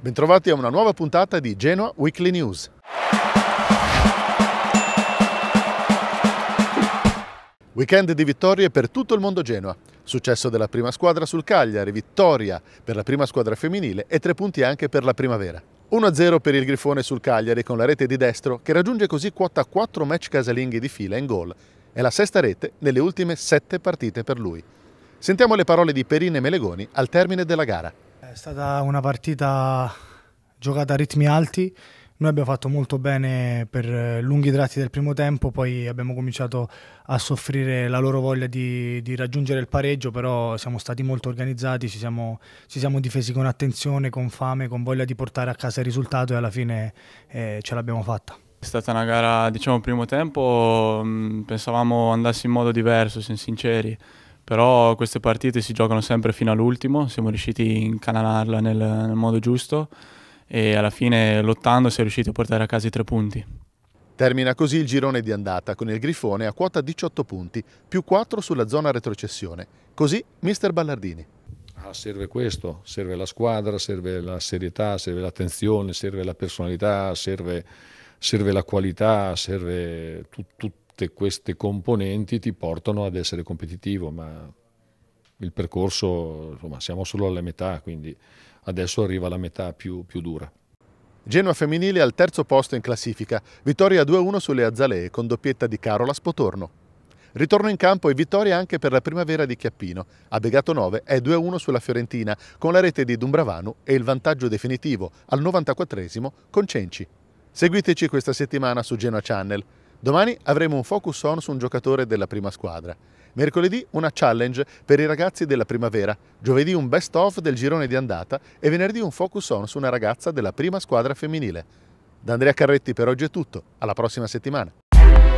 Bentrovati a una nuova puntata di Genoa Weekly News. Weekend di vittorie per tutto il mondo Genoa. Successo della prima squadra sul Cagliari, vittoria per la prima squadra femminile e tre punti anche per la primavera. 1-0 per il Grifone sul Cagliari con la rete di destro che raggiunge così quota 4 match casalinghi di fila in gol. È la sesta rete nelle ultime 7 partite per lui. Sentiamo le parole di Perine Melegoni al termine della gara. È stata una partita giocata a ritmi alti, noi abbiamo fatto molto bene per eh, lunghi tratti del primo tempo, poi abbiamo cominciato a soffrire la loro voglia di, di raggiungere il pareggio, però siamo stati molto organizzati, ci siamo, ci siamo, difesi con attenzione, con fame, con voglia di portare a casa il risultato e alla fine eh, ce l'abbiamo fatta. È stata una gara, diciamo, primo tempo, mm, pensavamo andasse in modo diverso, siamo sinceri però queste partite si giocano sempre fino all'ultimo, siamo riusciti a incanalarla nel, nel, modo giusto e alla fine lottando si è riusciti a portare a casa i tre punti. Termina così il girone di andata con il Grifone a quota 18 punti, più 4 sulla zona retrocessione. Così mister Ballardini. Ah, serve questo, serve la squadra, serve la serietà, serve l'attenzione, serve la personalità, serve, serve la qualità, serve tutto. Tu tutte queste componenti ti portano ad essere competitivo, ma il percorso, insomma, siamo solo alla metà, quindi adesso arriva la metà più, più dura. Genoa femminile al terzo posto in classifica, vittoria 2-1 sulle Azzalee con doppietta di Carola Spotorno. Ritorno in campo e vittoria anche per la primavera di Chiappino. A Begato 9 è 2-1 sulla Fiorentina con la rete di Dumbravano e il vantaggio definitivo al 94 con Cenci. Seguiteci questa settimana su Genoa Channel. Domani avremo un focus on su un giocatore della prima squadra. Mercoledì una challenge per i ragazzi della primavera, giovedì un best of del girone di andata e venerdì un focus on su una ragazza della prima squadra femminile. Da Andrea Carretti per oggi è tutto, alla prossima settimana.